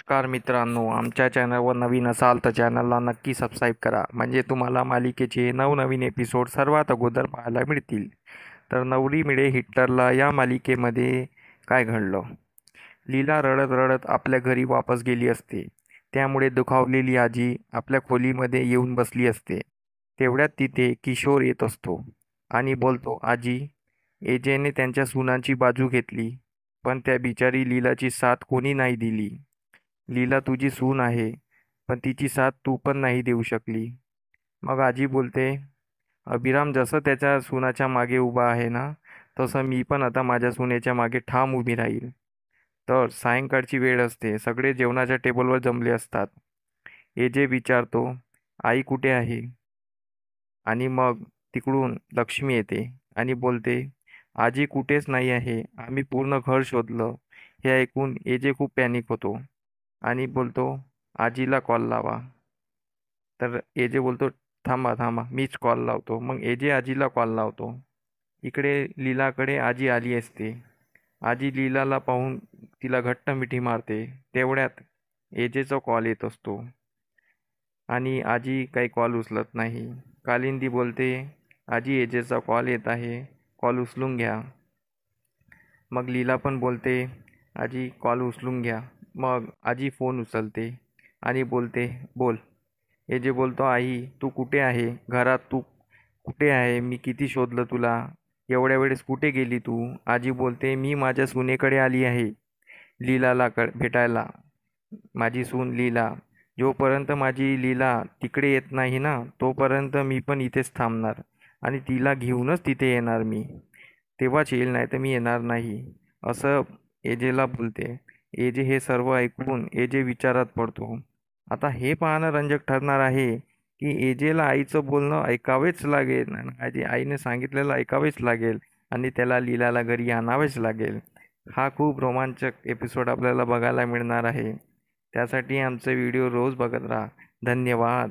नमस्कार मित्रांनो आमच्या चॅनलवर नवीन असाल तर चॅनलला नक्की सबस्क्राईब करा म्हणजे तुम्हाला मालिकेचे नवनवीन एपिसोड सर्वात अगोदर पाहायला मिळतील तर नवरी मिळे हिटलरला या मालिकेमध्ये काय घडलं लीला रडत रडत आपल्या घरी वापस गेली असते त्यामुळे दुखावलेली आजी आपल्या खोलीमध्ये येऊन बसली असते तेवढ्यात तिथे किशोर येत असतो आणि बोलतो आजी एजेने त्यांच्या सुनांची बाजू घेतली पण त्या बिचारी लीलाची साथ कोणी नाही दिली लीला तुझी सून आहे पण तिची साथ तू पण नाही देऊ शकली मग आजी बोलते अभिराम जसं त्याच्या सुनाच्या मागे उभा आहे ना तसं मी पण आता माझ्या सुनेच्या मागे ठाम उभी राहील तर सायंकाळची वेळ असते सगळे जेवणाच्या टेबलवर जमले असतात ए जे विचारतो आई कुठे आहे आणि मग तिकडून लक्ष्मी येते आणि बोलते आजी कुठेच नाही आहे आम्ही पूर्ण घर शोधलं हे ऐकून जे खूप पॅनिक होतो आणि बोलतो आजीला कॉल लावा तर एजे बोलतो थांबा थांबा मीच कॉल लावतो मग एजे आजीला कॉल लावतो इकडे लीलाकडे आजी आली असते आजी लीलाला पाहून तिला घट्ट मिठी मारते तेवढ्यात एजेचा कॉल येत असतो आणि आजी काही कॉल उचलत नाही कालिंदी बोलते आजी एजेचा कॉल येत आहे कॉल उचलून घ्या मग लीला पण बोलते आजी कॉल उचलून घ्या मग आजी फोन उचलते आणि बोलते बोल हे जे बोलतो आई तू कुठे आहे घरात तू कुठे आहे मी किती शोधलं तुला एवढ्या वेळेस कुठे गेली तू आजी बोलते मी माझ्या सुनेकडे आली आहे लीलाला कड भेटायला माझी सून लीला जोपर्यंत माझी लीला तिकडे येत नाही ना तोपर्यंत मी पण इथेच थांबणार आणि तिला घेऊनच तिथे येणार मी तेव्हाच येईल नाही तर मी येणार नाही असं एजेला बोलते एजे हे सर्व ऐकून एजे विचारात पडतो आता हे पाहणं रंजक ठरणार आहे की एजेला आईचं बोलणं ऐकावेच लागेल आणि आईने सांगितलेलं ऐकावेच लागेल आणि त्याला लिलाला घरी आणावेच लागेल हा खूप रोमांचक एपिसोड आपल्याला बघायला मिळणार आहे त्यासाठी आमचे व्हिडिओ रोज बघत राहा धन्यवाद